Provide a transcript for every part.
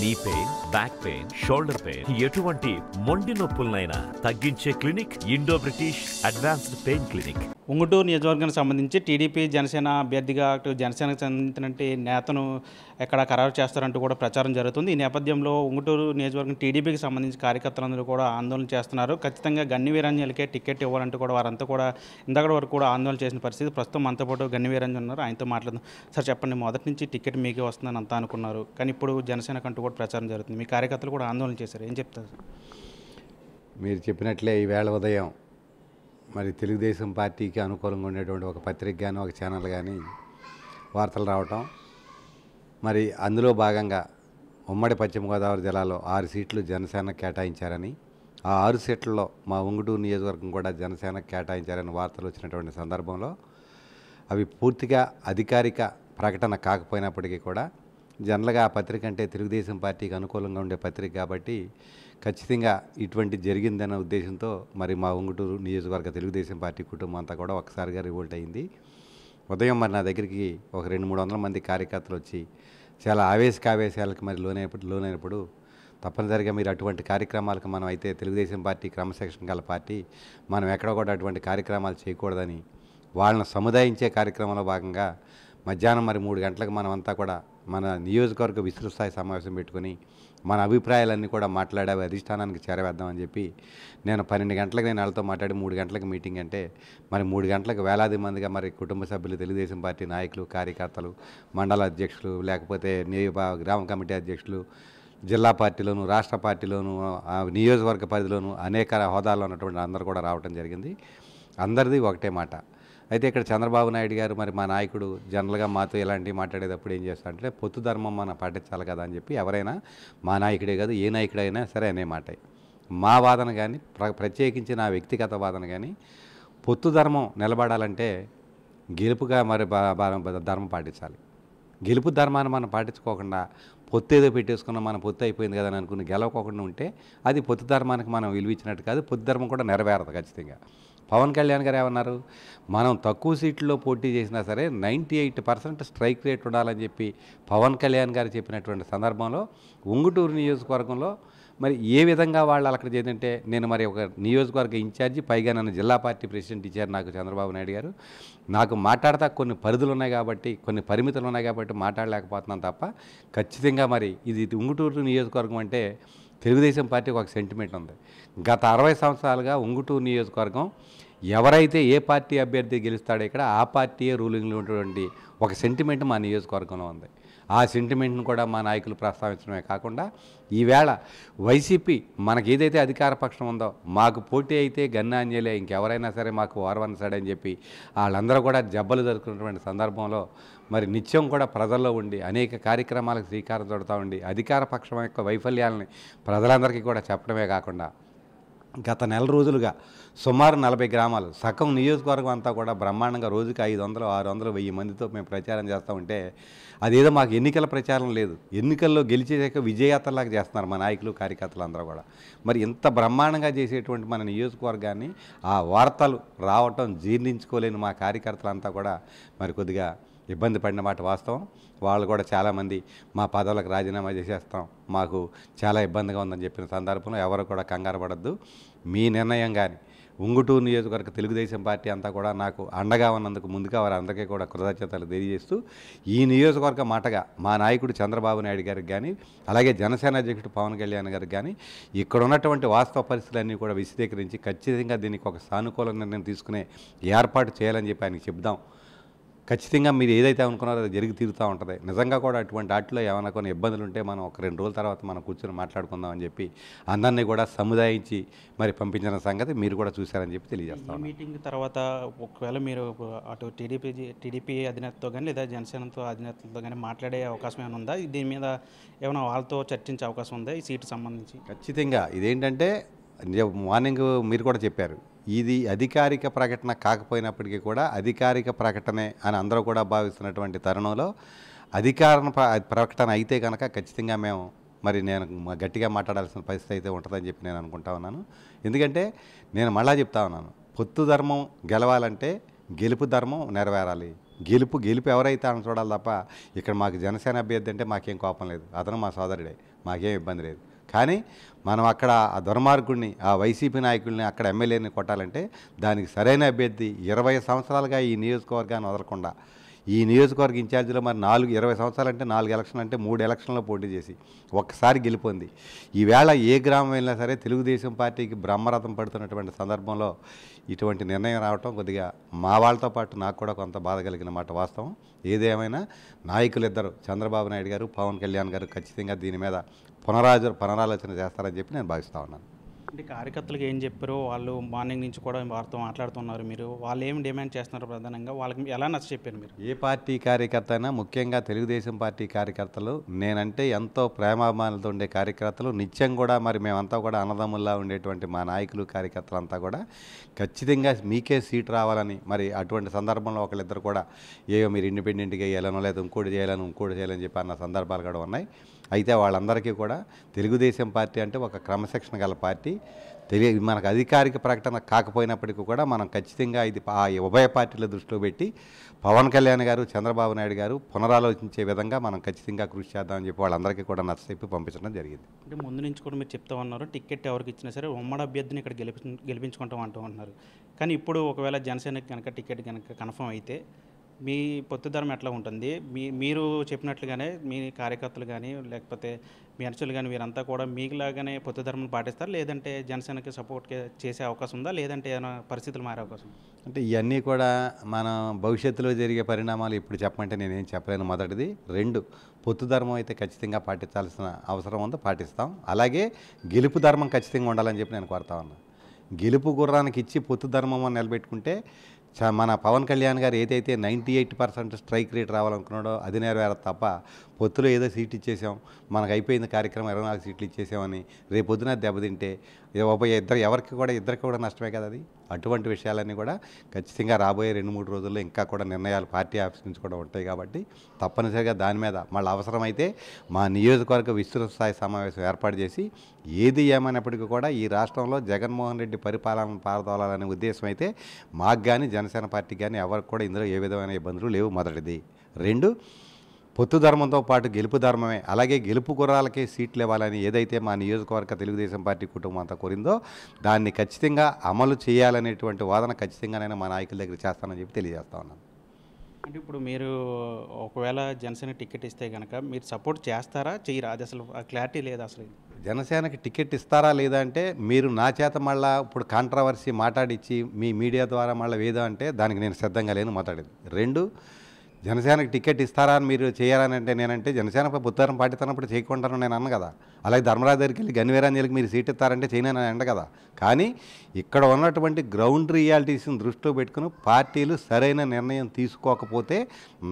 నీ pain back pain shoulder pain ఎటువంటి మొండి నొప్పులనైనా తగ్గించే clinic Indo British advanced pain clinic Unguturu నియోజకవర్గానికి సంబంధించి టీడీపీ జనసేన అభ్యర్థిగా అటు జనసేనకు చెందినటువంటి నేతను ఎక్కడ ఖరారు చేస్తారంటూ కూడా ప్రచారం జరుగుతుంది ఈ నేపథ్యంలో ఉంగుటూరు నియోజకవర్గం టీడీపీకి సంబంధించి కార్యకర్తలందరూ కూడా ఆందోళన చేస్తున్నారు ఖచ్చితంగా గన్ని వీరాంజలికే టికెట్ ఇవ్వాలంటూ కూడా వారంతా కూడా ఇందాక వరకు కూడా ఆందోళన చేసిన పరిస్థితి ప్రస్తుతం మనతో పాటు గన్ని ఉన్నారు ఆయనతో మాట్లాడుతున్నారు సార్ చెప్పండి మొదటి నుంచి టికెట్ మీకే వస్తుందని అంతా అనుకున్నారు కానీ ఇప్పుడు జనసేనకు అంటూ కూడా ప్రచారం జరుగుతుంది మీ కార్యకర్తలు కూడా ఆందోళన చేశారు ఏం చెప్తారు మీరు చెప్పినట్లే ఈవేళ ఉదయం మరి తెలుగుదేశం పార్టీకి అనుకూలంగా ఉండేటువంటి ఒక పత్రిక కానీ ఒక ఛానల్ కానీ వార్తలు రావటం మరి అందులో భాగంగా ఉమ్మడి పశ్చిమ గోదావరి జిల్లాలో ఆరు సీట్లు జనసేన కేటాయించారని ఆ ఆరు సీట్లలో మా ఉంగుటూరు నియోజకవర్గం కూడా జనసేన కేటాయించారని వార్తలు వచ్చినటువంటి సందర్భంలో అవి పూర్తిగా అధికారిక ప్రకటన కాకపోయినప్పటికీ కూడా జనరల్గా ఆ పత్రిక అంటే తెలుగుదేశం పార్టీకి అనుకూలంగా ఉండే పత్రిక కాబట్టి ఖచ్చితంగా ఇటువంటి జరిగిందన్న ఉద్దేశంతో మరి మా ఉంగుటూరు నియోజకవర్గ తెలుగుదేశం పార్టీ కుటుంబం అంతా కూడా ఒకసారిగా రివోల్ట్ అయింది ఉదయం మరి నా దగ్గరికి ఒక రెండు మూడు వందల మంది కార్యకర్తలు వచ్చి చాలా ఆవేశకావేశాలకు మరి లోనైనప్పుడు లోనైనప్పుడు తప్పనిసరిగా మీరు అటువంటి కార్యక్రమాలకు మనం అయితే తెలుగుదేశం పార్టీ క్రమశిక్షణ గల పార్టీ మనం ఎక్కడ కూడా అటువంటి కార్యక్రమాలు చేయకూడదని వాళ్ళని సముదాయించే కార్యక్రమంలో భాగంగా మధ్యాహ్నం మరి మూడు గంటలకు మనమంతా కూడా మన నియోజకవర్గ విస్తృత స్థాయి సమావేశం పెట్టుకుని మన అభిప్రాయాలన్నీ కూడా మాట్లాడే అధిష్టానానికి చేరవేద్దామని చెప్పి నేను పన్నెండు గంటలకు నేను వాళ్ళతో మాట్లాడి మూడు గంటలకు మీటింగ్ అంటే మరి మూడు గంటలకు వేలాది మందిగా మరి కుటుంబ సభ్యులు తెలుగుదేశం పార్టీ నాయకులు కార్యకర్తలు మండల అధ్యక్షులు లేకపోతే గ్రామ కమిటీ అధ్యక్షులు జిల్లా పార్టీలోను రాష్ట్ర పార్టీలోను నియోజకవర్గ పరిధిలోను అనేక హోదాల్లో ఉన్నటువంటి అందరూ కూడా రావడం జరిగింది అందరిది ఒకటే మాట అయితే ఇక్కడ చంద్రబాబు నాయుడు గారు మరి మా నాయకుడు జనరల్గా మాతో ఇలాంటివి మాట్లాడేటప్పుడు ఏం చేస్తా అంటే పొత్తు ధర్మం మనం పాటించాలి కదా అని చెప్పి ఎవరైనా మా నాయకుడే కాదు ఏ నాయకుడైనా సరే అనే మాట మా వాదన కానీ ప్ర ప్రత్యేకించి నా వ్యక్తిగత వాదన కానీ పొత్తు ధర్మం నిలబడాలంటే గెలుపుగా మరి ధర్మం పాటించాలి గెలుపు ధర్మాన్ని మనం పాటించుకోకుండా పొత్తు ఏదో పెట్టేసుకున్నా మన పొత్తు అయిపోయింది కదా అని అనుకుని గెలవకోకుండా ఉంటే అది పొత్తు ధర్మానికి మనం విలువించినట్టు కాదు పొత్తు ధర్మం కూడా నెరవేరదు ఖచ్చితంగా పవన్ కళ్యాణ్ గారు ఏమన్నారు మనం తక్కువ సీట్లో పోటీ చేసినా సరే ninety eight percent strike rate ఉండాలని చెప్పి పవన్ కళ్యాణ్ గారు చెప్పినటువంటి సందర్భంలో ఉంగుటూరు నియోజకవర్గంలో మరి ఏ విధంగా వాళ్ళు అక్కడ ఏంటంటే నేను మరి ఒక నియోజకవర్గ ఇన్ఛార్జి పైగా నన్ను జిల్లా పార్టీ ప్రెసిడెంట్ ఇచ్చారు నాకు చంద్రబాబు నాయుడు గారు నాకు మాట్లాడతా కొన్ని పరిధులు ఉన్నాయి కాబట్టి కొన్ని పరిమితులు ఉన్నాయి కాబట్టి మాట్లాడలేకపోతున్నాను తప్ప ఖచ్చితంగా మరి ఇది ఉంగుటూరు నియోజకవర్గం అంటే తెలుగుదేశం పార్టీకి ఒక సెంటిమెంట్ ఉంది గత అరవై సంవత్సరాలుగా ఉంగుటూరు నియోజకవర్గం ఎవరైతే ఏ పార్టీ అభ్యర్థి గెలుస్తాడో ఇక్కడ ఆ పార్టీయే రూలింగ్లో ఉన్నటువంటి ఒక సెంటిమెంట్ మా నియోజకవర్గంలో ఉంది ఆ సెంటిమెంట్ను కూడా మా నాయకులు ప్రస్తావించడమే కాకుండా ఈవేళ వైసీపీ మనకి ఏదైతే అధికార పక్షం ఉందో మాకు పోటీ అయితే గన్నాంజలే ఇంకెవరైనా సరే మాకు ఓర్వన్ సైడ్ అని చెప్పి వాళ్ళందరూ కూడా జబ్బలు దొరుకుతున్నటువంటి సందర్భంలో మరి నిత్యం కూడా ప్రజల్లో ఉండి అనేక కార్యక్రమాలకు శ్రీకారం చుడతా ఉండి అధికార పక్షం యొక్క వైఫల్యాలని ప్రజలందరికీ కూడా చెప్పడమే కాకుండా గత నెల రోజులుగా సుమారు నలభై గ్రామాలు సగం నియోజకవర్గం అంతా కూడా బ్రహ్మాండంగా రోజుకి ఐదు వందలు ఆరు వందలు వెయ్యి మందితో మేము ప్రచారం చేస్తూ ఉంటే అదేదో మాకు ఎన్నికల ప్రచారం లేదు ఎన్నికల్లో గెలిచేసాక విజయాత్రలాగా చేస్తున్నారు మా నాయకులు కార్యకర్తలు అందరూ కూడా మరి ఇంత బ్రహ్మాండంగా చేసేటువంటి మన నియోజకవర్గాన్ని ఆ వార్తలు రావటం జీర్ణించుకోలేని మా కార్యకర్తలంతా కూడా మరి కొద్దిగా ఇబ్బంది పడిన మాట వాస్తవం వాళ్ళు కూడా చాలామంది మా పదవులకు రాజీనామా చేసేస్తాం మాకు చాలా ఇబ్బందిగా ఉందని చెప్పిన సందర్భంలో ఎవరు కూడా కంగారు పడద్దు మీ నిర్ణయం కానీ ఉంగుటూరు నియోజకవర్గ తెలుగుదేశం పార్టీ అంతా కూడా నాకు అండగా ఉన్నందుకు ముందుగా అందరికీ కూడా కృతజ్ఞతలు తెలియజేస్తూ ఈ నియోజకవర్గ మాటగా మా నాయకుడు చంద్రబాబు నాయుడు గారికి కానీ అలాగే జనసేన అధ్యక్షుడు పవన్ కళ్యాణ్ గారికి కానీ ఇక్కడ ఉన్నటువంటి వాస్తవ పరిస్థితులన్నీ కూడా విశదీకరించి ఖచ్చితంగా దీనికి ఒక సానుకూల నిర్ణయం తీసుకునే ఏర్పాటు చేయాలని చెప్పి ఆయనకి చెప్దాం ఖచ్చితంగా మీరు ఏదైతే అనుకున్నారో అది జరిగి తీరుతూ ఉంటుంది నిజంగా కూడా అటువంటి వాటిలో ఏమైనా కొన్ని ఇబ్బందులు ఉంటే మనం ఒక రెండు రోజుల తర్వాత మనం కూర్చొని మాట్లాడుకుందాం అని చెప్పి అందరినీ కూడా సముదాయించి మరి పంపించిన సంగతి మీరు కూడా చూశారని చెప్పి తెలియజేస్తాం మీటింగ్ తర్వాత ఒకవేళ మీరు అటు టీడీపీ టీడీపీ అధినేతతో కానీ లేదా జనసేనతో అధినేతలతో కానీ మాట్లాడే అవకాశం ఏమైనా ఉందా దీని మీద ఏమైనా వాళ్ళతో చర్చించే అవకాశం ఉందా ఈ సీటు సంబంధించి ఖచ్చితంగా ఇదేంటంటే మార్నింగ్ మీరు కూడా చెప్పారు ఇది అధికారిక ప్రకటన కాకపోయినప్పటికీ కూడా అధికారిక ప్రకటనే అని అందరూ కూడా భావిస్తున్నటువంటి తరుణంలో అధికార ప్రకటన అయితే కనుక ఖచ్చితంగా మేము మరి నేను గట్టిగా మాట్లాడాల్సిన పరిస్థితి అయితే ఉంటుందని చెప్పి నేను అనుకుంటా ఉన్నాను ఎందుకంటే నేను మళ్ళా చెప్తా ఉన్నాను పొత్తు ధర్మం గెలవాలంటే గెలుపు ధర్మం నెరవేరాలి గెలుపు గెలుపు ఎవరైతే అని చూడాలి తప్ప ఇక్కడ మాకు జనసేన అభ్యర్థి అంటే మాకేం కోపం లేదు అతను మా సోదరుడే మాకేం ఇబ్బంది లేదు కానీ మనం అక్కడ ఆ దుర్మార్గుడిని ఆ వైసీపీ నాయకుల్ని అక్కడ ఎమ్మెల్యేని కొట్టాలంటే దానికి సరైన అభ్యర్థి ఇరవై సంవత్సరాలుగా ఈ నియోజకవర్గాన్ని వదలకుండా ఈ నియోజకవర్గ ఇన్ఛార్జీలో మరి నాలుగు ఇరవై సంవత్సరాలు అంటే నాలుగు ఎలక్షన్ అంటే మూడు ఎలక్షన్లో పోటీ చేసి ఒక్కసారి గెలిపొంది ఈవేళ ఏ గ్రామం వెళ్ళినా సరే తెలుగుదేశం పార్టీకి బ్రహ్మరథం పడుతున్నటువంటి సందర్భంలో ఇటువంటి నిర్ణయం రావటం కొద్దిగా మా వాళ్ళతో పాటు నాకు కూడా కొంత బాధ కలిగిన మాట వాస్తవం ఏదేమైనా నాయకులు ఇద్దరు చంద్రబాబు నాయుడు గారు పవన్ కళ్యాణ్ గారు ఖచ్చితంగా దీని మీద పునరాజ పునరాలోచన చేస్తారని చెప్పి నేను భావిస్తూ ఉన్నాను అంటే కార్యకర్తలకు ఏం చెప్పారో వాళ్ళు మార్నింగ్ నుంచి కూడా వారితో మాట్లాడుతున్నారు మీరు వాళ్ళు ఏం డిమాండ్ చేస్తున్నారు ప్రధానంగా వాళ్ళకి ఎలా నచ్చ చెప్పారు మీరు ఏ పార్టీ కార్యకర్త అయినా ముఖ్యంగా తెలుగుదేశం పార్టీ కార్యకర్తలు నేనంటే ఎంతో ప్రేమాభిమానులతో ఉండే కార్యకర్తలు నిత్యం కూడా మరి మేమంతా కూడా అన్నదమ్ముల్లా ఉండేటువంటి మా నాయకులు కార్యకర్తలంతా కూడా ఖచ్చితంగా మీకే సీట్ రావాలని మరి అటువంటి సందర్భంలో ఒకళ్ళిద్దరు కూడా ఏవో మీరు ఇండిపెండెంట్గా వేయాలనో లేదా ఇంకోటి చేయాలని ఇంకోటి చేయాలని చెప్పి అన్న సందర్భాలు కూడా ఉన్నాయి అయితే వాళ్ళందరికీ కూడా తెలుగుదేశం పార్టీ అంటే ఒక క్రమశిక్షణ గల పార్టీ తెలియ మనకు అధికారిక ప్రకటన కాకపోయినప్పటికీ కూడా మనం ఖచ్చితంగా ఇది ఆ ఉభయ పార్టీల దృష్టిలో పెట్టి పవన్ కళ్యాణ్ గారు చంద్రబాబు నాయుడు గారు పునరాలోచించే విధంగా మనం ఖచ్చితంగా కృషి చేద్దామని చెప్పి వాళ్ళందరికీ కూడా నచ్చ చెప్పి పంపించడం జరిగింది అంటే ముందు నుంచి కూడా మీరు చెప్తా ఉన్నారు టికెట్ ఎవరికి ఇచ్చినా సరే ఉమ్మడి అభ్యర్థిని ఇక్కడ గెలిపి గెలిపించుకుంటాం అంటూ ఉన్నారు కానీ ఇప్పుడు ఒకవేళ జనసేనకి కనుక టికెట్ కనుక కన్ఫర్మ్ అయితే మీ పొత్తుదరం ఎట్లా ఉంటుంది మీ మీరు చెప్పినట్లుగానే మీ కార్యకర్తలు కానీ లేకపోతే మీ అనుచరులు కానీ వీరంతా కూడా మీకులాగానే ధర్మం పాటిస్తారు లేదంటే జనసేనకి సపోర్ట్ చేసే అవకాశం ఉందా లేదంటే ఏమైనా పరిస్థితులు మారే అవకాశం అంటే ఇవన్నీ కూడా మన భవిష్యత్తులో జరిగే పరిణామాలు ఇప్పుడు చెప్పమంటే నేనేం చెప్పలేను మొదటిది రెండు పొత్తు ధర్మం అయితే ఖచ్చితంగా పాటించాల్సిన అవసరం ఉందో పాటిస్తాం అలాగే గెలుపు ధర్మం ఖచ్చితంగా ఉండాలని చెప్పి నేను కోరుతా ఉన్నా గెలుపు గుర్రానికి ఇచ్చి పొత్తు ధర్మం నిలబెట్టుకుంటే మన పవన్ కళ్యాణ్ గారు ఏదైతే ninety eight percent strike rate రావాలనుకున్నాడో అది నెరవేరదు తప్ప పొత్తులో ఏదో సీట్ ఇచ్చేసాం మనకు అయిపోయింది కార్యక్రమం ఇరవై నాలుగు సీట్లు ఇచ్చేసామని రేపొద్దున దెబ్బతింటే ఇద్దరు ఎవరికి కూడా ఇద్దరికి కూడా నష్టమే కదా అది అటువంటి విషయాలన్నీ కూడా ఖచ్చితంగా రాబోయే రెండు మూడు రోజుల్లో ఇంకా కూడా నిర్ణయాలు పార్టీ ఆఫీస్ నుంచి కూడా ఉంటాయి కాబట్టి తప్పనిసరిగా దాని మీద మళ్ళీ అవసరమైతే మా నియోజకవర్గ విస్తృత స్థాయి సమావేశం ఏర్పాటు చేసి ఏది ఏమైనప్పటికీ కూడా ఈ రాష్ట్రంలో జగన్మోహన్ రెడ్డి పరిపాలన పారదోలాలనే ఉద్దేశం అయితే మాకు కానీ జనసేన పార్టీ కానీ ఎవరికి కూడా ఇందులో ఏ విధమైన ఇబ్బందులు లేవు మొదటిది రెండు పొత్తు ధర్మంతో పాటు గెలుపు ధర్మమే అలాగే గెలుపు గుర్రాలకే సీట్లు ఇవ్వాలని ఏదైతే మా నియోజకవర్గ తెలుగుదేశం పార్టీ కుటుంబం అంతా కోరిందో దాన్ని ఖచ్చితంగా అమలు చేయాలనేటువంటి వాదన ఖచ్చితంగా నేను మా నాయకుల దగ్గర చేస్తానని చెప్పి తెలియజేస్తా ఉన్నాను అంటే ఇప్పుడు మీరు ఒకవేళ జనసేన టికెట్ ఇస్తే కనుక మీరు సపోర్ట్ చేస్తారా చేయరా అది అసలు క్లారిటీ లేదా అసలు జనసేనకి టికెట్ ఇస్తారా లేదా అంటే మీరు నా చేత మళ్ళీ ఇప్పుడు కాంట్రవర్సీ మాట్లాడిచ్చి మీ మీడియా ద్వారా మళ్ళీ వేదా అంటే దానికి నేను సిద్ధంగా లేను మాట్లాడేది రెండు జనసేనకి టికెట్ ఇస్తారా అని మీరు చేయాలని అంటే నేనంటే జనసేన పార్టీ తనప్పుడు చేయకుంటాను నేను అన్న కదా అలాగే ధర్మరాజు దగ్గరికి వెళ్ళి గనివీరాంజలికి మీరు సీట్ ఇస్తారంటే అని అండ కదా కానీ ఇక్కడ ఉన్నటువంటి గ్రౌండ్ రియాలిటీస్ని దృష్టిలో పెట్టుకుని పార్టీలు సరైన నిర్ణయం తీసుకోకపోతే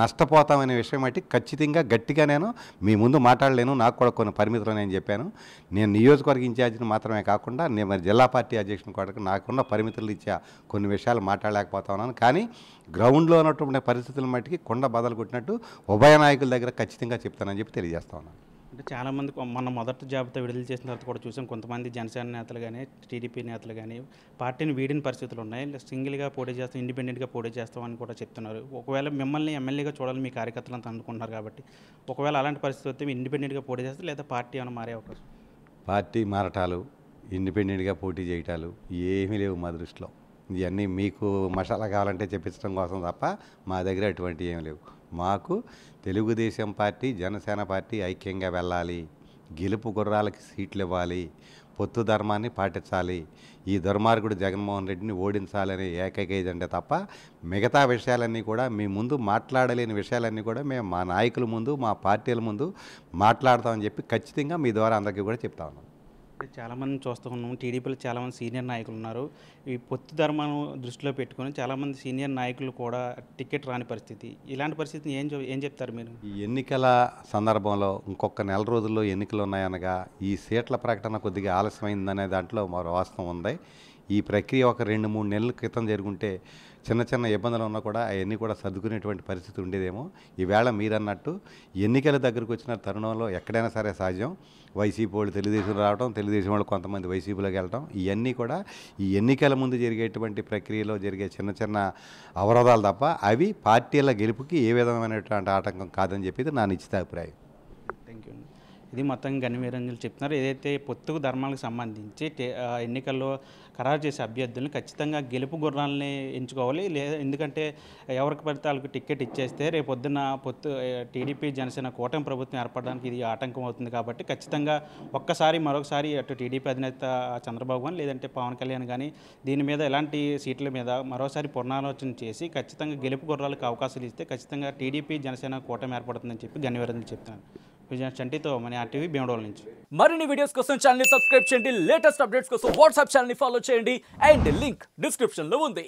నష్టపోతామనే విషయం బట్టి ఖచ్చితంగా గట్టిగా నేను మీ ముందు మాట్లాడలేను నాకు కూడా కొన్ని పరిమితులు నేను చెప్పాను నేను నియోజకవర్గ ఇన్ఛార్జిని మాత్రమే కాకుండా నేను మరి జిల్లా పార్టీ అధ్యక్షుని కూడా నాకున్న పరిమితులు ఇచ్చా కొన్ని విషయాలు మాట్లాడలేకపోతా ఉన్నాను కానీ గ్రౌండ్లో ఉన్నటువంటి పరిస్థితులు మట్టికి కొండ బదలు కొట్టినట్టు ఉభయ నాయకుల దగ్గర ఖచ్చితంగా చెప్తానని చెప్పి తెలియజేస్తా ఉన్నాను అంటే చాలామంది మన మొదటి జాబితా విడుదల చేసిన తర్వాత కూడా చూసాం కొంతమంది జనసేన నేతలు కానీ టీడీపీ నేతలు కానీ పార్టీని వీడిన పరిస్థితులు ఉన్నాయి సింగిల్గా పోటీ చేస్తాం ఇండిపెండెంట్గా పోటీ చేస్తామని కూడా చెప్తున్నారు ఒకవేళ మిమ్మల్ని ఎమ్మెల్యేగా చూడాలని మీ కార్యకర్తలు అంతా అనుకుంటున్నారు కాబట్టి ఒకవేళ అలాంటి పరిస్థితి వస్తే మీ ఇండిపెండెంట్గా పోటీ చేస్తే లేదా పార్టీ ఏమైనా మారే అవకాశం పార్టీ మారటాలు ఇండిపెండెంట్గా పోటీ చేయటాలు ఏమీ లేవు మా దృష్టిలో ఇవన్నీ మీకు మసాలా కావాలంటే చెప్పించడం కోసం తప్ప మా దగ్గర అటువంటివి ఏం లేవు మాకు తెలుగుదేశం పార్టీ జనసేన పార్టీ ఐక్యంగా వెళ్ళాలి గెలుపు గుర్రాలకి సీట్లు ఇవ్వాలి పొత్తు ధర్మాన్ని పాటించాలి ఈ దుర్మార్గుడు జగన్మోహన్ రెడ్డిని ఓడించాలని ఏకైక ఇదంటే తప్ప మిగతా విషయాలన్నీ కూడా మీ ముందు మాట్లాడలేని విషయాలన్నీ కూడా మేము మా నాయకుల ముందు మా పార్టీల ముందు మాట్లాడతామని చెప్పి ఖచ్చితంగా మీ ద్వారా అందరికీ కూడా చెప్తా ఉన్నాం చాలామంది చూస్తూ ఉన్నాము టీడీపీలో చాలామంది సీనియర్ నాయకులు ఉన్నారు ఈ పొత్తు ధర్మను దృష్టిలో పెట్టుకొని చాలామంది సీనియర్ నాయకులు కూడా టికెట్ రాని పరిస్థితి ఇలాంటి పరిస్థితిని ఏం ఏం చెప్తారు మీరు ఈ ఎన్నికల సందర్భంలో ఇంకొక నెల రోజుల్లో ఎన్నికలు ఉన్నాయనగా ఈ సీట్ల ప్రకటన కొద్దిగా ఆలస్యమైందనే దాంట్లో మరో వాస్తవం ఉంది ఈ ప్రక్రియ ఒక రెండు మూడు నెలల క్రితం జరుగుంటే చిన్న చిన్న ఇబ్బందులు ఉన్నా కూడా అవన్నీ కూడా సర్దుకునేటువంటి పరిస్థితి ఉండేదేమో ఈవేళ మీరన్నట్టు ఎన్నికల దగ్గరకు వచ్చిన తరుణంలో ఎక్కడైనా సరే సహజం వైసీపీ వాళ్ళు తెలుగుదేశం రావడం తెలుగుదేశం వాళ్ళు కొంతమంది వైసీపీలోకి వెళ్ళడం ఇవన్నీ కూడా ఈ ఎన్నికల ముందు జరిగేటువంటి ప్రక్రియలో జరిగే చిన్న చిన్న అవరోధాలు తప్ప అవి పార్టీల గెలుపుకి ఏ విధమైనటువంటి ఆటంకం కాదని చెప్పేది నా నిశ్చిత అభిప్రాయం థ్యాంక్ యూ ఇది మొత్తం గనివీరంజులు చెప్తున్నారు ఏదైతే పొత్తు ధర్మాలకు సంబంధించి ఎన్నికల్లో ఖరారు చేసే అభ్యర్థులను ఖచ్చితంగా గెలుపు గుర్రాలని ఎంచుకోవాలి లేదా ఎందుకంటే ఎవరికి పడితే వాళ్ళకి టికెట్ ఇచ్చేస్తే రేపొద్దున పొత్తు టీడీపీ జనసేన కూటమి ప్రభుత్వం ఏర్పడడానికి ఇది ఆటంకం అవుతుంది కాబట్టి ఖచ్చితంగా ఒక్కసారి మరొకసారి అటు టీడీపీ అధినేత చంద్రబాబు అని లేదంటే పవన్ కళ్యాణ్ కానీ దీని మీద ఎలాంటి సీట్ల మీద మరోసారి పునరాలోచన చేసి ఖచ్చితంగా గెలుపు గుర్రాలకు అవకాశాలు ఇస్తే ఖచ్చితంగా టీడీపీ జనసేన కూటమి ఏర్పడుతుందని చెప్పి గనివరంజులు చెప్తున్నాను విజయన్ చంటితో మన ఆర్టీవీ భీమడోల్ నుంచి మరిన్ని వీడియోస్ కోసం ఛానల్ సబ్స్క్రైబ్ చేయండి లేటెస్ట్ అప్డేట్స్ కోసం వాట్సాప్ ఛానల్ ఫాలో చేయండి అండ్ లింక్ డిస్క్రిప్షన్లో ఉంది